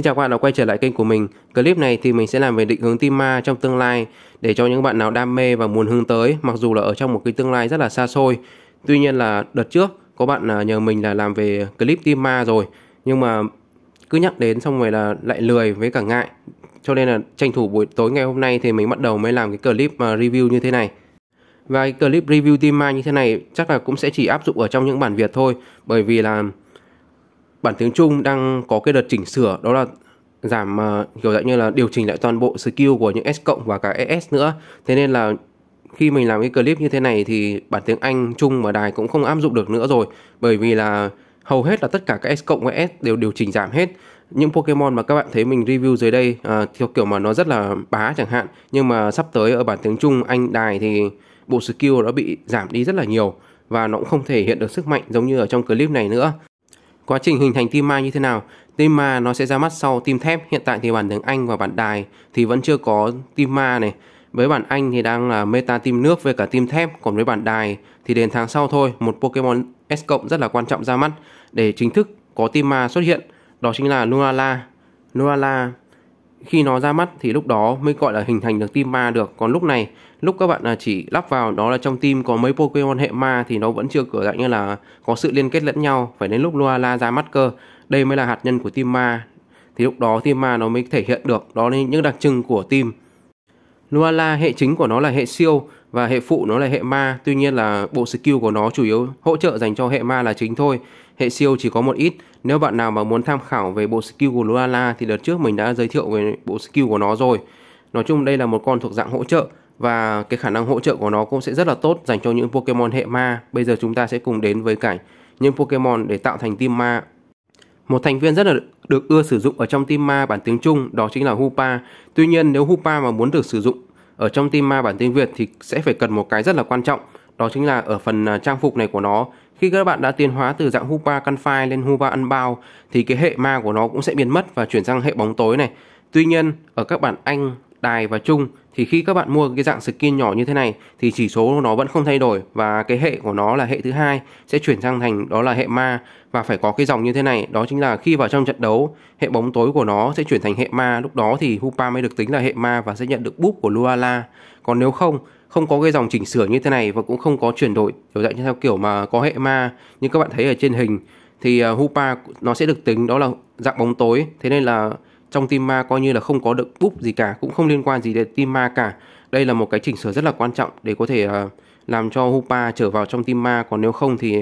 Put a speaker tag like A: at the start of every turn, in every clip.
A: Xin chào các bạn đã quay trở lại kênh của mình. Clip này thì mình sẽ làm về định hướng tim ma trong tương lai để cho những bạn nào đam mê và muốn hướng tới mặc dù là ở trong một cái tương lai rất là xa xôi. Tuy nhiên là đợt trước có bạn à, nhờ mình là làm về clip tim ma rồi nhưng mà cứ nhắc đến xong rồi là lại lười với cả ngại. Cho nên là tranh thủ buổi tối ngày hôm nay thì mình bắt đầu mới làm cái clip mà review như thế này. Và cái clip review tim ma như thế này chắc là cũng sẽ chỉ áp dụng ở trong những bản Việt thôi bởi vì là bản tiếng Trung đang có cái đợt chỉnh sửa đó là giảm uh, kiểu dạng như là điều chỉnh lại toàn bộ skill của những S cộng và cả ES nữa. Thế nên là khi mình làm cái clip như thế này thì bản tiếng Anh trung mà đài cũng không áp dụng được nữa rồi bởi vì là hầu hết là tất cả các S cộng và S đều điều chỉnh giảm hết những Pokemon mà các bạn thấy mình review dưới đây à, theo kiểu mà nó rất là bá chẳng hạn nhưng mà sắp tới ở bản tiếng Trung Anh đài thì bộ skill đã bị giảm đi rất là nhiều và nó cũng không thể hiện được sức mạnh giống như ở trong clip này nữa Quá trình hình thành tim mai như thế nào? Tim ma nó sẽ ra mắt sau tim thép. Hiện tại thì bản tiếng Anh và bản đài thì vẫn chưa có tim ma này. Với bản Anh thì đang là meta tim nước với cả tim thép. Còn với bản đài thì đến tháng sau thôi. Một Pokemon S cộng rất là quan trọng ra mắt để chính thức có tim ma xuất hiện. Đó chính là Lunala. Lunala khi nó ra mắt thì lúc đó mới gọi là hình thành được tim ma được. Còn lúc này lúc các bạn à, chỉ lắp vào đó là trong team có mấy Pokemon hệ ma thì nó vẫn chưa cửa dạng như là có sự liên kết lẫn nhau phải đến lúc la ra mắt cơ đây mới là hạt nhân của team ma thì lúc đó team ma nó mới thể hiện được đó là những đặc trưng của team la hệ chính của nó là hệ siêu và hệ phụ nó là hệ ma tuy nhiên là bộ skill của nó chủ yếu hỗ trợ dành cho hệ ma là chính thôi hệ siêu chỉ có một ít nếu bạn nào mà muốn tham khảo về bộ skill của la thì đợt trước mình đã giới thiệu về bộ skill của nó rồi nói chung đây là một con thuộc dạng hỗ trợ và cái khả năng hỗ trợ của nó cũng sẽ rất là tốt dành cho những Pokemon hệ ma. Bây giờ chúng ta sẽ cùng đến với cả những Pokemon để tạo thành team ma. Một thành viên rất là được ưa sử dụng ở trong team ma bản tiếng Trung đó chính là Hupa. Tuy nhiên nếu Hupa mà muốn được sử dụng ở trong team ma bản tiếng Việt thì sẽ phải cần một cái rất là quan trọng đó chính là ở phần à, trang phục này của nó khi các bạn đã tiến hóa từ dạng Hupa Canfire lên Hupa Unbound thì cái hệ ma của nó cũng sẽ biến mất và chuyển sang hệ bóng tối này. Tuy nhiên, ở các bản Anh, Đài và Trung thì khi các bạn mua cái dạng skin nhỏ như thế này thì chỉ số nó vẫn không thay đổi và cái hệ của nó là hệ thứ hai sẽ chuyển sang thành đó là hệ ma và phải có cái dòng như thế này đó chính là khi vào trong trận đấu hệ bóng tối của nó sẽ chuyển thành hệ ma lúc đó thì Hupa mới được tính là hệ ma và sẽ nhận được búp của Luala còn nếu không không có cái dòng chỉnh sửa như thế này và cũng không có chuyển đổi kiểu dạng theo kiểu mà có hệ ma như các bạn thấy ở trên hình thì ờ, Hupa nó sẽ được tính đó là dạng bóng tối thế nên là trong team ma coi như là không có được búp gì cả cũng không liên quan gì đến team ma cả đây là một cái chỉnh sửa rất là quan trọng để có thể uh, làm cho Hupa trở vào trong team ma còn nếu không thì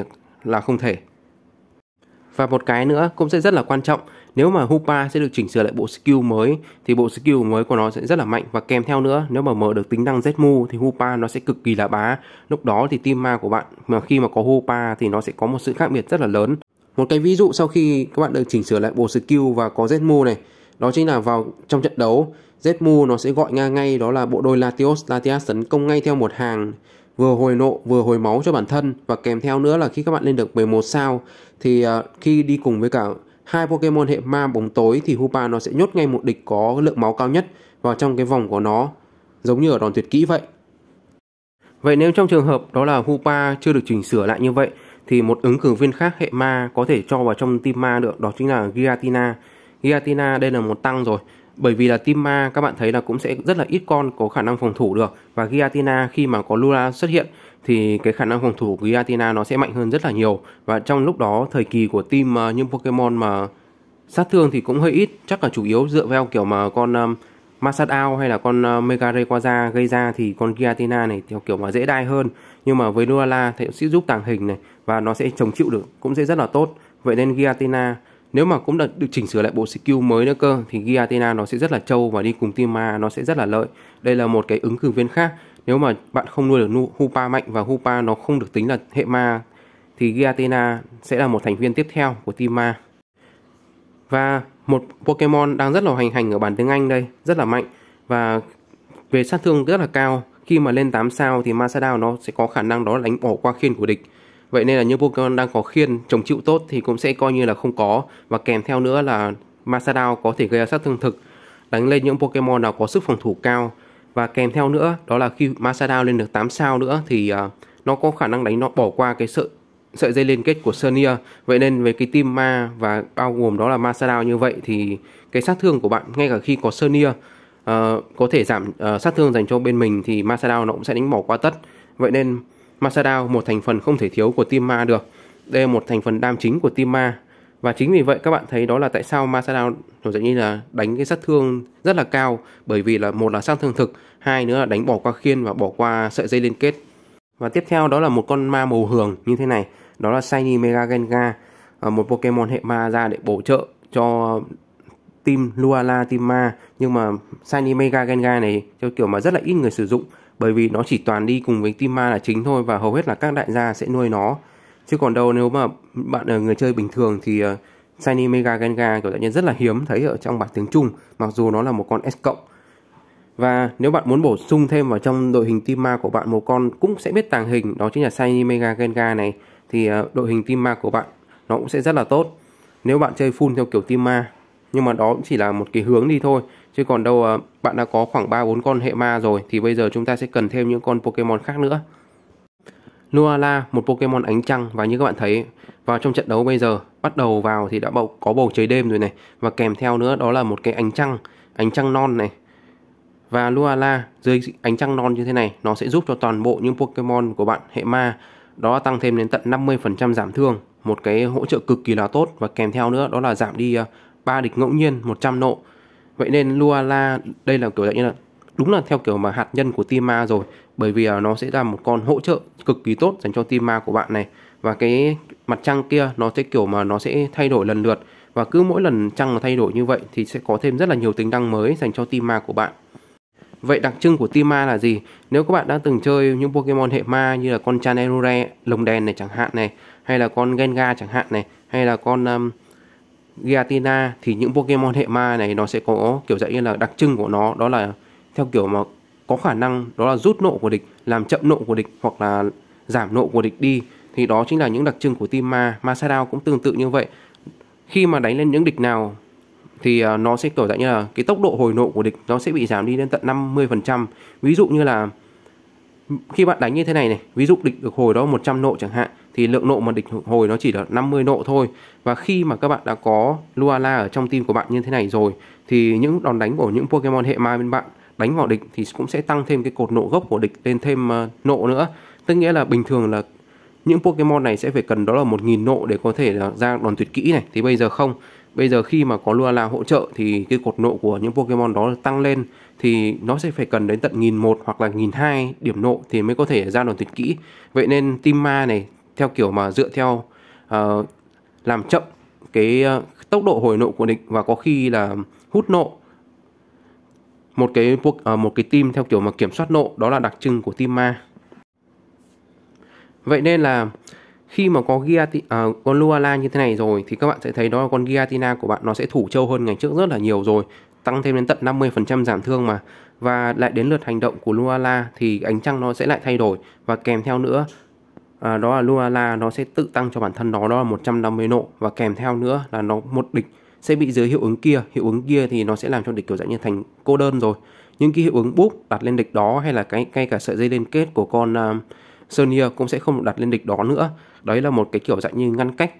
A: là không thể và một cái nữa cũng sẽ rất là quan trọng nếu mà Hupa sẽ được chỉnh sửa lại bộ skill mới thì bộ skill mới của nó sẽ rất là mạnh và kèm theo nữa nếu mà mở được tính năng Zmu thì Hupa nó sẽ cực kỳ là bá lúc đó thì team ma của bạn mà khi mà có Hupa thì nó sẽ có một sự khác biệt rất là lớn một cái ví dụ sau khi các bạn được chỉnh sửa lại bộ skill và có Zmu này đó chính là vào trong trận đấu, Zmu nó sẽ gọi ngang ngay đó là bộ đôi Latios Latias tấn công ngay theo một hàng vừa hồi nộ vừa hồi máu cho bản thân và kèm theo nữa là khi các bạn lên được 11 sao thì uh, khi đi cùng với cả hai Pokemon hệ ma bóng tối thì Hupa nó sẽ nhốt ngay một địch có lượng máu cao nhất vào trong cái vòng của nó giống như ở đòn tuyệt kỹ vậy. Vậy nếu trong trường hợp đó là Hupa chưa được chỉnh sửa lại như vậy thì một ứng cử viên khác hệ ma có thể cho vào trong team ma được đó chính là Giratina Giatina đây là một tăng rồi bởi vì là team ma các bạn thấy là cũng sẽ rất là ít con có khả năng phòng thủ được và Giatina khi mà có Lula xuất hiện thì cái khả năng phòng thủ của Giatina nó sẽ mạnh hơn rất là nhiều và trong lúc đó thời kỳ của team uh, ờ, những Pokemon mà sát thương thì cũng hơi ít chắc là chủ yếu dựa vào kiểu mà con um, ờ, Masadao hay là con uh, ờ, Mega Rayquaza gây ra thì con Giatina này theo kiểu mà dễ đai hơn nhưng mà với Lula thì sẽ giúp tàng hình này và nó sẽ chống chịu được cũng sẽ rất là tốt vậy nên Giatina nếu mà cũng được, được chỉnh sửa lại bộ skill mới nữa cơ thì Gia nó sẽ rất là trâu và đi cùng Tima nó sẽ rất là lợi đây là một cái ứng cử viên khác nếu mà bạn không nuôi được Hupa mạnh và Hupa nó không được tính là hệ ma thì Gia sẽ là một thành viên tiếp theo của Tima và một Pokemon đang rất là hành hành ở bản tiếng Anh đây rất là mạnh và về sát thương rất là cao khi mà lên 8 sao thì Masadao nó sẽ có khả năng đó đánh bỏ qua khiên của địch Vậy nên là những Pokemon đang có khiên chống chịu tốt thì cũng sẽ coi như là không có và kèm theo nữa là Masadao có thể gây ra sát thương thực đánh lên những Pokemon nào có sức phòng thủ cao và kèm theo nữa đó là khi Masadao lên được 8 sao nữa thì uh, nó có khả năng đánh nó bỏ qua cái sợi sợi dây liên kết của Sonia vậy nên về cái team ma và bao gồm đó là Masadao như vậy thì cái sát thương của bạn ngay cả khi có Sonia uh, à, có thể giảm uh, sát thương dành cho bên mình thì Masadao nó cũng sẽ đánh bỏ qua tất vậy nên Masadao một thành phần không thể thiếu của team ma được. Đây là một thành phần đam chính của team ma. Và chính vì vậy các bạn thấy đó là tại sao Masadao nổi dậy như là đánh cái sát thương rất là cao bởi vì là một là sát thương thực, hai nữa là đánh bỏ qua khiên và bỏ qua sợi dây liên kết. Và tiếp theo đó là một con ma màu hường như thế này, đó là Shiny Mega Gengar, một Pokemon hệ ma ra để bổ trợ cho team Luala, team ma nhưng mà Shiny Mega Gengar này theo kiểu mà rất là ít người sử dụng bởi vì nó chỉ toàn đi cùng với team ma là chính thôi và hầu hết là các đại gia sẽ nuôi nó chứ còn đâu nếu mà bạn là người chơi bình thường thì uh, Shiny Mega Gengar kiểu dạng như rất là hiếm thấy ở trong bản tiếng Trung mặc dù nó là một con S cộng và nếu bạn muốn bổ sung thêm vào trong đội hình team ma của bạn một con cũng sẽ biết tàng hình đó chính là Shiny Mega Gengar này thì uh, đội hình team ma của bạn nó cũng sẽ rất là tốt nếu bạn chơi full theo kiểu team ma nhưng mà đó cũng chỉ là một cái hướng đi thôi chứ còn đâu à, bạn đã có khoảng 3 4 con hệ ma rồi thì bây giờ chúng ta sẽ cần thêm những con Pokemon khác nữa. Luala, một Pokemon ánh trăng và như các bạn thấy vào trong trận đấu bây giờ bắt đầu vào thì đã bầu, có bầu trời đêm rồi này và kèm theo nữa đó là một cái ánh trăng, ánh trăng non này. Và Luala dưới ánh trăng non như thế này nó sẽ giúp cho toàn bộ những Pokemon của bạn hệ ma đó tăng thêm đến tận 50% giảm thương, một cái hỗ trợ cực kỳ là tốt và kèm theo nữa đó là giảm đi 3 à, địch ngẫu nhiên 100 nộ vậy nên Luala đây là kiểu dạng như là đúng là theo kiểu mà hạt nhân của Tima rồi bởi vì nó sẽ là một con hỗ trợ cực kỳ tốt dành cho Tima của bạn này và cái mặt trăng kia nó sẽ kiểu mà nó sẽ thay đổi lần lượt và cứ mỗi lần trăng mà thay đổi như vậy thì sẽ có thêm rất là nhiều tính năng mới dành cho Tima của bạn Vậy đặc trưng của Tima là gì? Nếu các bạn đã từng chơi những Pokemon hệ ma như là con Chanerure lồng đèn này chẳng hạn này hay là con Gengar chẳng hạn này hay là con um, Giratina thì những Pokemon hệ ma này nó sẽ có kiểu dạng như là đặc trưng của nó đó là theo kiểu mà có khả năng đó là rút nộ của địch, làm chậm nộ của địch hoặc là giảm nộ của địch đi thì đó chính là những đặc trưng của team ma, ma Sadao cũng tương tự như vậy. Khi mà đánh lên những địch nào thì à, nó sẽ kiểu dạng như là cái tốc độ hồi nộ của địch nó sẽ bị giảm đi đến tận 50%. Ví dụ như là khi bạn đánh như thế này này, ví dụ địch được hồi đó 100 nộ chẳng hạn thì lượng nộ mà địch hồi nó chỉ là 50 nộ thôi và khi mà các bạn đã có Luala ở trong team của bạn như thế này rồi thì những đòn đánh của những Pokemon hệ ma bên bạn đánh vào địch thì cũng sẽ tăng thêm cái cột nộ gốc của địch lên thêm uh, nộ nữa tức nghĩa là bình thường là những Pokemon này sẽ phải cần đó là 1.000 nộ để có thể là ra đòn tuyệt kỹ này thì bây giờ không bây giờ khi mà có Luala hỗ trợ thì cái cột nộ của những Pokemon đó tăng lên thì nó sẽ phải cần đến tận 1001 hoặc là 1002 điểm nộ thì mới có thể ra đòn tuyệt kỹ vậy nên team ma này theo kiểu mà dựa theo uh, làm chậm cái uh, tốc độ hồi nộ của địch và có khi là hút nộ một cái uh, một cái team theo kiểu mà kiểm soát nộ đó là đặc trưng của team ma vậy nên là khi mà có Giati, uh, con Luala như thế này rồi thì các bạn sẽ thấy đó là con Giatina của bạn nó sẽ thủ châu hơn ngày trước rất là nhiều rồi tăng thêm đến tận 50% giảm thương mà và lại đến lượt hành động của Luala thì ánh trăng nó sẽ lại thay đổi và kèm theo nữa à, đó là Luala nó sẽ tự tăng cho bản thân nó đó là 150 nộ và kèm theo nữa là nó một địch sẽ bị dưới hiệu ứng kia hiệu ứng kia thì nó sẽ làm cho địch kiểu dạng như thành cô đơn rồi những cái hiệu ứng búp đặt lên địch đó hay là cái ngay cả sợi dây liên kết của con uh, Sonia cũng sẽ không được đặt lên địch đó nữa đấy là một cái kiểu dạng như ngăn cách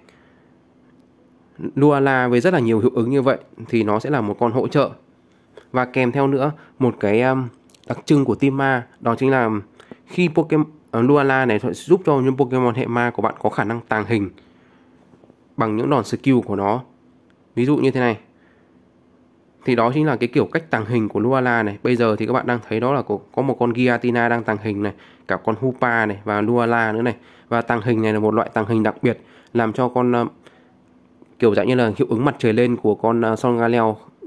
A: Luala với rất là nhiều hiệu ứng như vậy thì nó sẽ là một con hỗ trợ và kèm theo nữa một cái um, đặc trưng của team ma đó chính là khi Pokemon Ờ, Luala này sẽ giúp cho những Pokemon hệ ma của bạn có khả năng tàng hình bằng những đòn skill của nó. Ví dụ như thế này. Thì đó chính là cái kiểu cách tàng hình của Luala này. Bây giờ thì các bạn đang thấy đó là có, có một con Giatina đang tàng hình này, cả con Hoopa này và Luala nữa này. Và tàng hình này là một loại tàng hình đặc biệt làm cho con uh, kiểu dạng như là hiệu ứng mặt trời lên của con uh, ờ, Son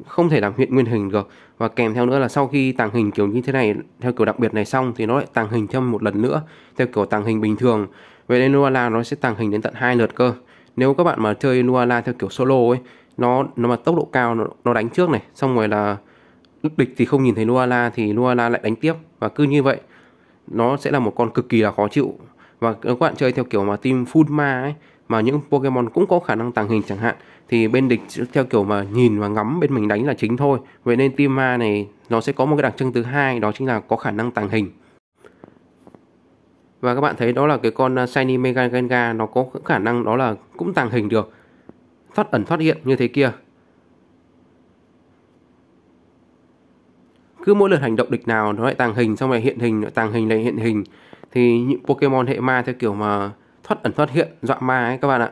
A: không thể làm hiện nguyên hình được và kèm theo nữa là sau khi tàng hình kiểu như thế này theo kiểu đặc biệt này xong thì nó lại tàng hình thêm một lần nữa theo kiểu tàng hình bình thường vậy nên Nuala nó sẽ tàng hình đến tận hai lượt cơ nếu các bạn mà chơi Nuala theo kiểu solo ấy nó nó mà tốc độ cao nó, nó đánh trước này xong rồi là địch thì không nhìn thấy Nuala thì Nuala lại đánh tiếp và cứ như vậy nó sẽ là một con cực kỳ là khó chịu và nếu các bạn chơi theo kiểu mà team full ma ấy mà những Pokemon cũng có khả năng tàng hình chẳng hạn thì bên địch theo kiểu mà nhìn và ngắm bên mình đánh là chính thôi vậy nên team ma này nó sẽ có một cái đặc trưng thứ hai đó chính là có khả năng tàng hình và các bạn thấy đó là cái con à, shiny mega genga nó có khả năng đó là cũng tàng hình được thoát ẩn thoát hiện như thế kia cứ mỗi lần hành động địch nào nó lại tàng hình xong lại hiện hình lại tàng hình lại hiện hình thì những Pokemon hệ ma theo kiểu mà thoát ẩn thoát hiện dọa ma ấy các bạn ạ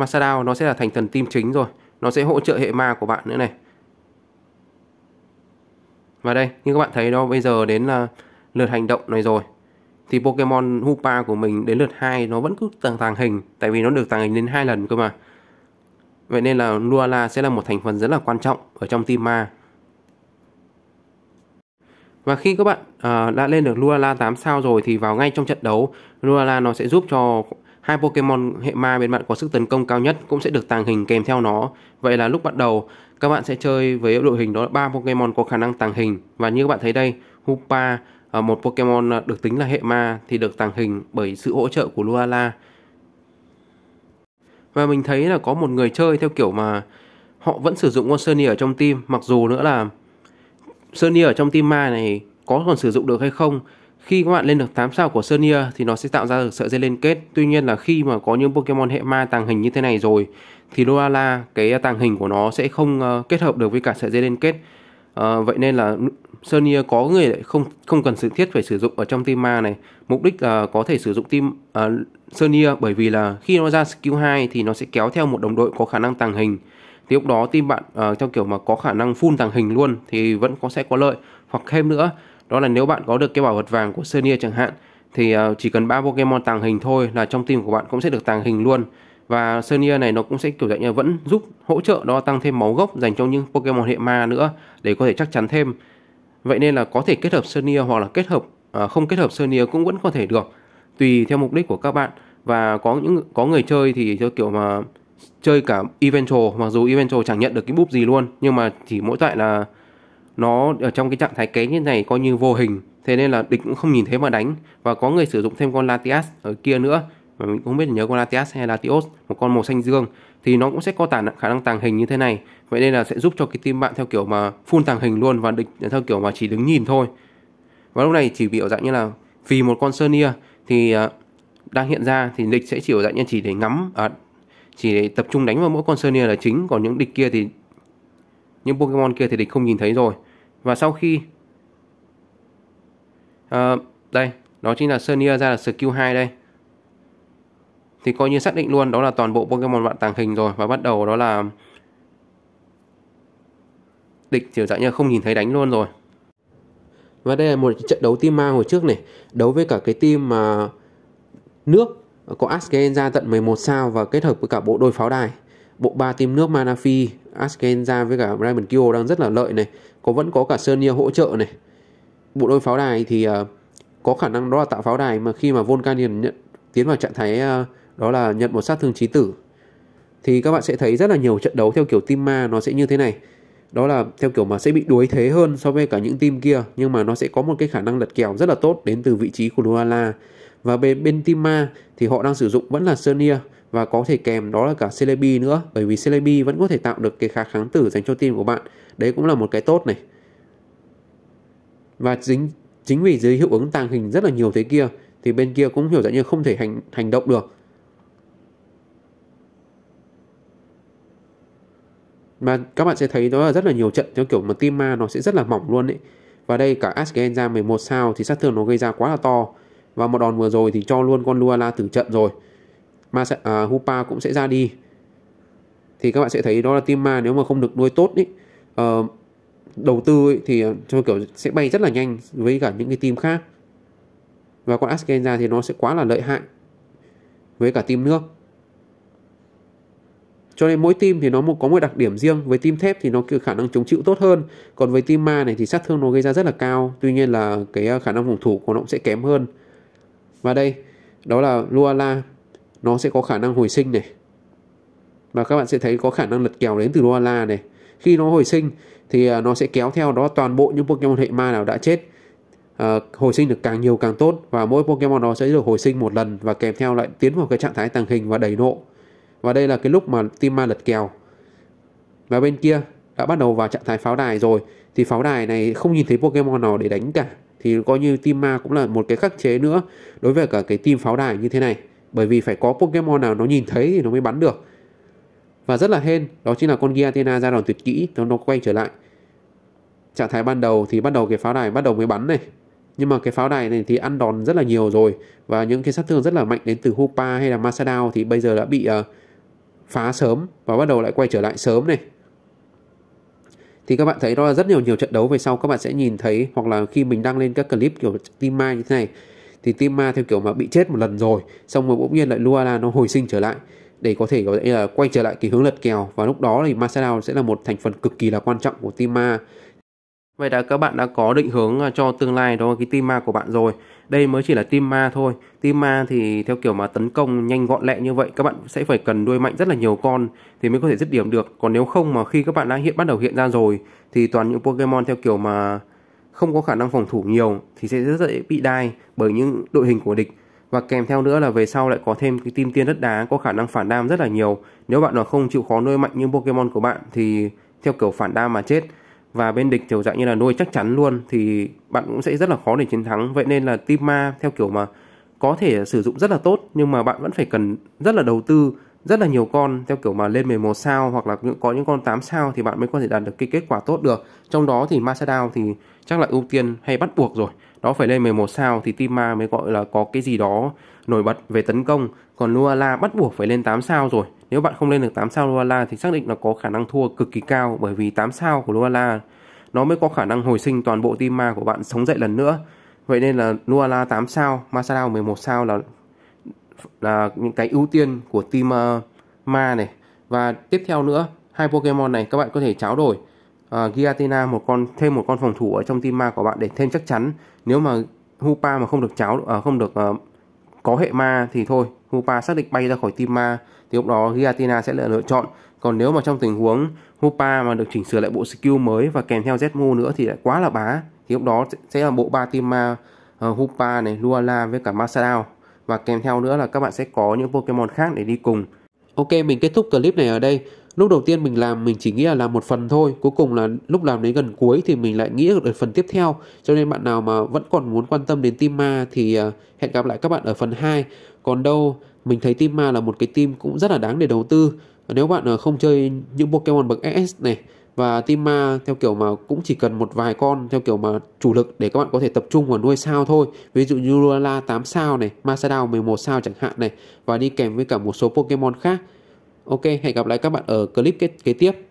A: Masada nó sẽ là thành phần tim chính rồi nó sẽ hỗ trợ hệ ma của bạn nữa này và đây như các bạn thấy đó bây giờ đến là lượt hành động này rồi thì Pokemon Hupa của mình đến lượt 2 nó vẫn cứ tàng tàng hình tại vì nó được tàng hình đến hai lần cơ mà vậy nên là Luala sẽ là một thành phần rất là quan trọng ở trong team ma và khi các bạn uh, đã lên được Luala 8 sao rồi thì vào ngay trong trận đấu Luala nó sẽ giúp cho hai Pokemon hệ ma bên bạn có sức tấn công cao nhất cũng sẽ được tàng hình kèm theo nó. Vậy là lúc bắt đầu, các bạn sẽ chơi với đội hình đó là 3 Pokemon có khả năng tàng hình. Và như các bạn thấy đây, Hoopa, ờ, một Pokemon ờ, được tính là hệ ma thì được tàng hình bởi sự hỗ trợ của Luala. Và mình thấy là có một người chơi theo kiểu mà họ vẫn sử dụng con Sunny ở trong team mặc dù nữa là Sunny ở trong team ma này có còn sử dụng được hay không khi các bạn lên được 8 sao của Sonia thì nó sẽ tạo ra được sợi dây liên kết tuy nhiên là khi mà có những Pokemon hệ ma tàng hình như thế này rồi thì Loala cái tàng hình của nó sẽ không ờ, kết hợp được với cả sợi dây liên kết à, vậy nên là Sonia có người lại không không cần sự thiết phải sử dụng ở trong team ma này mục đích là có thể sử dụng team uh, ờ, Sonia bởi vì là khi nó ra skill 2 thì nó sẽ kéo theo một đồng đội có khả năng tàng hình thì lúc đó team bạn uh, theo kiểu mà có khả năng full tàng hình luôn thì vẫn có sẽ có lợi hoặc thêm nữa đó là nếu bạn có được cái bảo vật vàng của Senia chẳng hạn thì ờ, chỉ cần ba Pokemon tàng hình thôi là trong team của bạn cũng sẽ được tàng hình luôn và Sonia này nó cũng sẽ kiểu dạng như vẫn giúp hỗ trợ đó tăng thêm máu gốc dành cho những Pokemon hệ ma nữa để có thể chắc chắn thêm vậy nên là có thể kết hợp Sonia hoặc là kết hợp à, không kết hợp Sonia cũng vẫn có thể được tùy theo mục đích của các bạn và có những có người chơi thì theo kiểu mà chơi cả Eventual mặc dù Eventual chẳng nhận được cái búp gì luôn nhưng mà chỉ mỗi tại là nó ở trong cái trạng thái ké như này coi như vô hình thế nên là địch cũng không nhìn thấy mà đánh và có người sử dụng thêm con Latias ở kia nữa mà mình không biết nhớ con Latias hay Latios một con màu xanh dương thì nó cũng sẽ có tản khả năng tàng hình như thế này vậy nên là sẽ giúp cho cái team bạn theo kiểu mà phun tàng hình luôn và địch theo kiểu mà chỉ đứng nhìn thôi và lúc này chỉ bị ở dạng như là vì một con Sonia thì à, đang hiện ra thì địch sẽ chỉ ở dạng như chỉ để ngắm à, chỉ để tập trung đánh vào mỗi con Sonia là chính còn những địch kia thì những Pokemon kia thì địch không nhìn thấy rồi và sau khi à, đây đó chính là Sonia ra là skill 2 đây thì coi như xác định luôn đó là toàn bộ Pokemon bạn tàng hình rồi và bắt đầu đó là địch kiểu dạng như không nhìn thấy đánh luôn rồi và đây là một trận đấu team ma hồi trước này đấu với cả cái team mà nước có Asgen ra tận 11 sao và kết hợp với cả bộ đôi pháo đài bộ ba team nước Manafi Asgen với cả Raymond Kyo đang rất là lợi này có vẫn có cả Sernia hỗ trợ này bộ đôi pháo đài thì à, có khả năng đó là tạo pháo đài mà khi mà Volcanion nhận tiến vào trạng thái à, đó là nhận một sát thương chí tử thì các bạn sẽ thấy rất là nhiều trận đấu theo kiểu team ma nó sẽ như thế này đó là theo kiểu mà sẽ bị đuối thế hơn so với cả những team kia nhưng mà nó sẽ có một cái khả năng lật kèo rất là tốt đến từ vị trí của Luala và bên Benzema thì họ đang sử dụng vẫn là Sernia và có thể kèm đó là cả Celebi nữa bởi vì Celebi vẫn có thể tạo được cái khả kháng tử dành cho team của bạn. Đấy cũng là một cái tốt này. Và chính chính vì dưới hiệu ứng tàng hình rất là nhiều thế kia thì bên kia cũng hiểu dạng như không thể hành hành động được. Mà các bạn sẽ thấy đó là rất là nhiều trận theo kiểu mà team ma nó sẽ rất là mỏng luôn ấy. Và đây cả Asgenza 11 sao thì sát thương nó gây ra quá là to và một đòn vừa rồi thì cho luôn con Luala tử trận rồi mà à, Hupa cũng sẽ ra đi thì các bạn sẽ thấy đó là team ma nếu mà không được nuôi tốt ý, uh, đầu tư ý, thì ờ, cho kiểu sẽ bay rất là nhanh với cả những cái team khác và con Asken thì nó sẽ quá là lợi hại với cả team nước cho nên mỗi team thì nó có một đặc điểm riêng với team thép thì nó kiểu khả năng chống chịu tốt hơn còn với team ma này thì sát thương nó gây ra rất là cao tuy nhiên là cái ờ, khả năng phòng thủ của nó cũng sẽ kém hơn và đây, đó là Luala, nó sẽ có khả năng hồi sinh này. Và các bạn sẽ thấy có khả năng lật kèo đến từ Luala này. Khi nó hồi sinh thì à, nó sẽ kéo theo đó toàn bộ những Pokemon hệ ma nào đã chết. À, hồi sinh được càng nhiều càng tốt và mỗi Pokemon nó sẽ được hồi sinh một lần và kèm theo lại tiến vào cái trạng thái tàng hình và đầy nộ. Và đây là cái lúc mà team ma lật kèo. Và bên kia đã bắt đầu vào trạng thái pháo đài rồi thì pháo đài này không nhìn thấy Pokemon nào để đánh cả thì coi như team ma cũng là một cái khắc chế nữa đối với cả cái team pháo đài như thế này bởi vì phải có Pokemon nào nó nhìn thấy thì nó mới bắn được và rất là hên đó chính là con giatina ra đòn tuyệt kỹ nó nó quay trở lại trạng thái ban đầu thì bắt đầu cái pháo đài bắt đầu mới bắn này nhưng mà cái pháo đài này thì ăn đòn rất là nhiều rồi và những cái sát thương rất là mạnh đến từ Hupa hay là Masadao thì bây giờ đã bị uh, phá sớm và bắt đầu lại quay trở lại sớm này thì các bạn thấy đó là rất nhiều nhiều trận đấu về sau các bạn sẽ nhìn thấy hoặc là khi mình đăng lên các clip kiểu team ma như thế này thì team ma theo kiểu mà bị chết một lần rồi xong rồi bỗng nhiên lại Luala nó hồi sinh trở lại để có thể có thể là quay trở lại cái hướng lật kèo và lúc đó thì Masada sẽ là một thành phần cực kỳ là quan trọng của team ma Vậy là các bạn đã có định hướng à, cho tương lai đó cái team ma của bạn rồi đây mới chỉ là team ma thôi team ma thì theo kiểu mà tấn công nhanh gọn lẹ như vậy các bạn sẽ phải cần đuôi mạnh rất là nhiều con thì mới có thể dứt điểm được còn nếu không mà khi các bạn đã hiện bắt đầu hiện ra rồi thì toàn những pokemon theo kiểu mà không có khả năng phòng thủ nhiều thì sẽ rất dễ bị đai bởi những đội hình của địch và kèm theo nữa là về sau lại có thêm cái team tiên đất đá có khả năng phản đam rất là nhiều nếu bạn nào không chịu khó nuôi mạnh những pokemon của bạn thì theo kiểu phản đam mà chết và bên địch kiểu dạng như là nuôi chắc chắn luôn thì bạn cũng sẽ rất là khó để chiến thắng vậy nên là team ma theo kiểu mà có thể sử dụng rất là tốt nhưng mà bạn vẫn phải cần rất là đầu tư rất là nhiều con theo kiểu mà lên 11 sao hoặc là có những con 8 sao thì bạn mới có thể đạt được cái kết quả tốt được. Trong đó thì Masadao thì chắc là ưu tiên hay bắt buộc rồi. Đó phải lên 11 sao thì team ma mới gọi là có cái gì đó nổi bật về tấn công. Còn Luala bắt buộc phải lên 8 sao rồi. Nếu bạn không lên được 8 sao Luala thì xác định là có khả năng thua cực kỳ cao bởi vì 8 sao của Luala nó mới có khả năng hồi sinh toàn bộ team ma của bạn sống dậy lần nữa. Vậy nên là Luala 8 sao, Masarao 11 sao là là những cái ưu tiên của team uh, ma này. Và tiếp theo nữa, hai Pokemon này các bạn có thể trao đổi uh, ờ, Giatina một con thêm một con phòng thủ ở trong team ma của bạn để thêm chắc chắn. Nếu mà Hupa mà không được cháo uh, ờ, không được uh, có hệ ma thì thôi, Hupa xác định bay ra khỏi team ma thì lúc đó Giatina sẽ là lựa chọn còn nếu mà trong tình huống Hupa mà được chỉnh sửa lại bộ skill mới và kèm theo Zmu nữa thì lại quá là bá thì lúc đó sẽ là bộ ba team uh, Hupa này Luala với cả Masadao và kèm theo nữa là các bạn sẽ có những Pokemon khác để đi cùng Ok mình kết thúc clip này ở đây Lúc đầu tiên mình làm mình chỉ nghĩ là làm một phần thôi Cuối cùng là lúc làm đến gần cuối thì mình lại nghĩ được phần tiếp theo Cho nên bạn nào mà vẫn còn muốn quan tâm đến team ma thì ờ, hẹn gặp lại các bạn ở phần 2 Còn đâu mình thấy team ma là một cái team cũng rất là đáng để đầu tư nếu bạn ờ, không chơi những Pokemon bậc ES này và team ma theo kiểu mà cũng chỉ cần một vài con theo kiểu mà chủ lực để các bạn có thể tập trung vào nuôi sao thôi ví dụ như Lula 8 sao này Masadao 11 sao chẳng hạn này và đi kèm với cả một số Pokemon khác Ok hẹn gặp lại các bạn ở clip kế, kế tiếp